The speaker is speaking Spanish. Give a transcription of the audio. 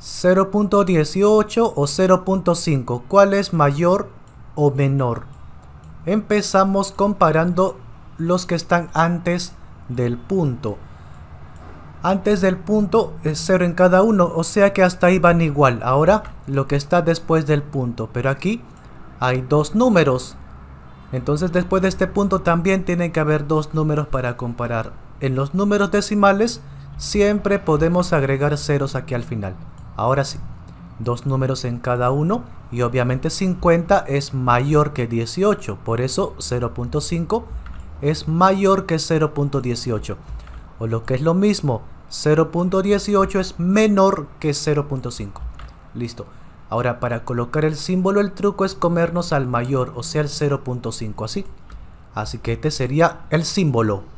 0.18 o 0.5, ¿cuál es mayor o menor? Empezamos comparando los que están antes del punto. Antes del punto es 0 en cada uno, o sea que hasta ahí van igual. Ahora lo que está después del punto, pero aquí hay dos números. Entonces después de este punto también tienen que haber dos números para comparar. En los números decimales siempre podemos agregar ceros aquí al final. Ahora sí, dos números en cada uno y obviamente 50 es mayor que 18, por eso 0.5 es mayor que 0.18. O lo que es lo mismo, 0.18 es menor que 0.5. Listo. Ahora para colocar el símbolo el truco es comernos al mayor, o sea el 0.5 así. Así que este sería el símbolo.